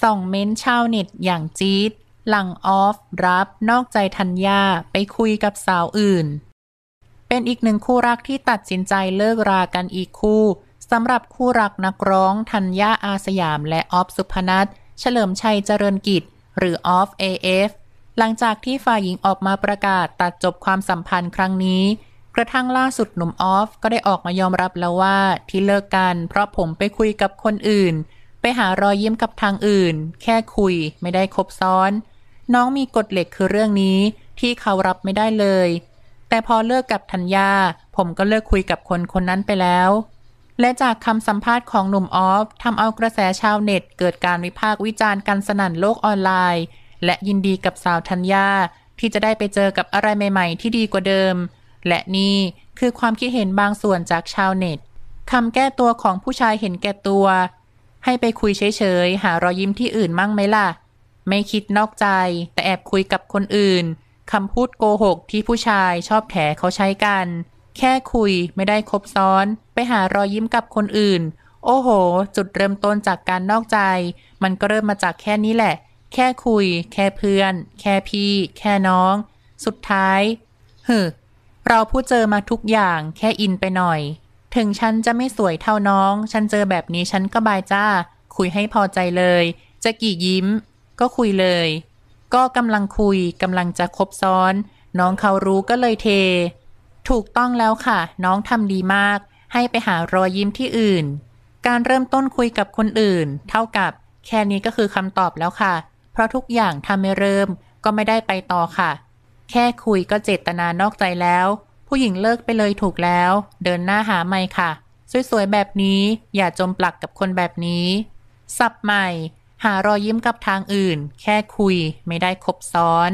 ส่องเม้นชาวเน็ตอย่างจี๊ดหลังออฟ รับนอกใจธัญญาไปคุยกับสาวอื่น เป็นอีกหนึ่งคู่รักที่ตัดสินใจเลิกรากันอีกคู่สำหรับคู่รักนักร้องธัญญาอาสยามและออฟสุพนัทเฉลิมชัยเจริญกิจหรือออฟเอฟหลังจากที่ฝ่ายหญิงออกมาประกาศตัดจบความสัมพันธ์ครั้งนี้ กระทั่งล่าสุดหนุ่มออฟก็ได้ออกมายอมรับแล้วว่าที่เลิกกัน เพราะผมไปคุยกับคนอื่นไปหารอยยิ้มกับทางอื่น แค่คุยไม่ได้คบซ้อน น้องมีกฎเหล็กคือเรื่องนี้ที่เขารับไม่ได้เลย แต่พอเลิกกับธัญญาผมก็เลิกคุยกับคนคนนั้นไปแล้ว และจากคำสัมภาษณ์ของหนุ่มออฟทำเอากระแสชาวเน็ต เกิดการวิพากษ์วิจารณ์กันสนั่นโลกออนไลน์ และยินดีกับสาวธัญญาที่จะได้ไปเจอกับอะไรใหม่ ๆ ที่ดีกว่าเดิม และนี่คือความคิดเห็นบางส่วนจากชาวเน็ตคำแก้ตัวของผู้ชายเห็นแก่ตัวให้ไปคุยเฉยๆ หารอยยิ้มที่อื่นมั่งไหมล่ะ ไม่คิดนอกใจ แต่แอบคุยกับคนอื่น คำพูดโกหกที่ผู้ชายชอบแถเขาใช้กัน แค่คุยไม่ได้คบซ้อน ไปหารอยยิ้มกับคนอื่น โอ้โห จุดเริ่มต้นจากการนอกใจ มันก็เริ่มมาจากแค่นี้แหละ แค่คุย แค่เพื่อน แค่พี่ แค่น้อง สุดท้ายเฮ้เราผู้เจอมาทุกอย่าง แค่อินไปหน่อยถึงฉันจะไม่สวยเท่าน้อง ฉันเจอแบบนี้ฉันก็บายจ้า คุยให้พอใจเลย จะกี่ยิ้มก็คุยเลย ก็กำลังคุยกำลังจะคบซ้อน น้องเขารู้ก็เลยเท ถูกต้องแล้วค่ะ น้องทำดีมาก ให้ไปหารอยยิ้มที่อื่น การเริ่มต้นคุยกับคนอื่น เท่ากับแค่นี้ก็คือคำตอบแล้วค่ะ เพราะทุกอย่างทำไม่เริ่มก็ไม่ได้ไปต่อค่ะ แค่คุยก็เจตนานอกใจแล้วผู้หญิงเลิกไปเลยถูกแล้ว เดินหน้าหาใหม่ค่ะ สวยๆแบบนี้ อย่าจมปลักกับคนแบบนี้ สับใหม่ หารอยยิ้มกับทางอื่น แค่คุยไม่ได้คบซ้อน